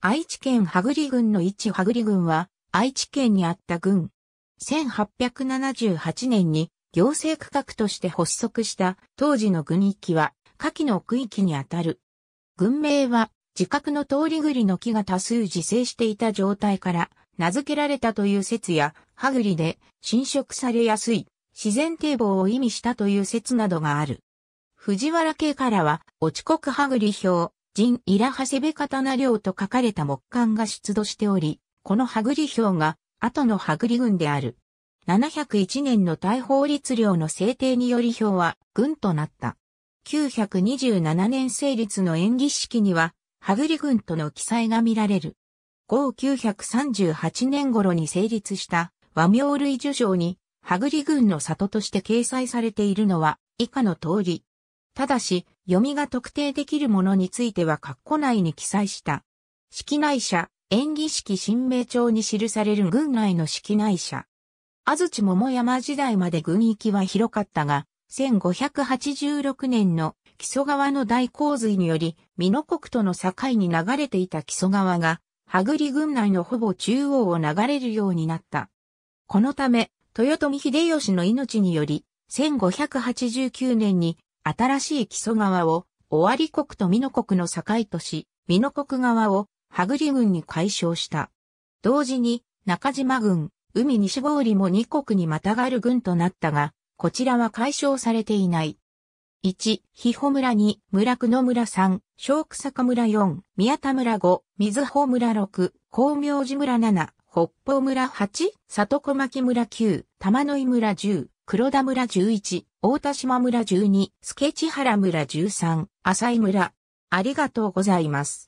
愛知県羽栗郡の一羽栗郡は、愛知県にあった郡。1878年に行政区画として発足した当時の郡域は、下記の区域にあたる。郡名は、自覚の通り栗の木が多数自生していた状態から、名付けられたという説や、羽栗で侵食されやすい、自然堤防を意味したという説などがある。藤原家からは、落ち国羽栗表、人イラハセベカタナ領と書かれた木簡が出土しており、このグリ表が後の羽リ軍である。701年の大法律令の制定により表は軍となった。927年成立の演技式には、羽リ軍との記載が見られる。5。938年頃に成立した和名類受賞に、羽リ軍の里として掲載されているのは以下の通り。ただし、読みが特定できるものについては括弧内に記載した。式内社、演技式新明帳に記される軍内の式内社。安土桃山時代まで軍域は広かったが、1586年の木曽川の大洪水により、美濃国との境に流れていた木曽川が、羽栗軍内のほぼ中央を流れるようになった。このため、豊臣秀吉の命により、1589年に新しい木曽川を、尾張国と美濃国の境とし、美濃国側を、羽栗軍に解消した。同時に、中島軍、海西郡も二国にまたがる軍となったが、こちらは解消されていない。1、肥穂村2、村久野村3、小草加村4、宮田村5、水穂村6、光明寺村7、北方村8、里小牧村9、玉野井村10、黒田村11、大田島村12、助地原村13、浅井村。ありがとうございます。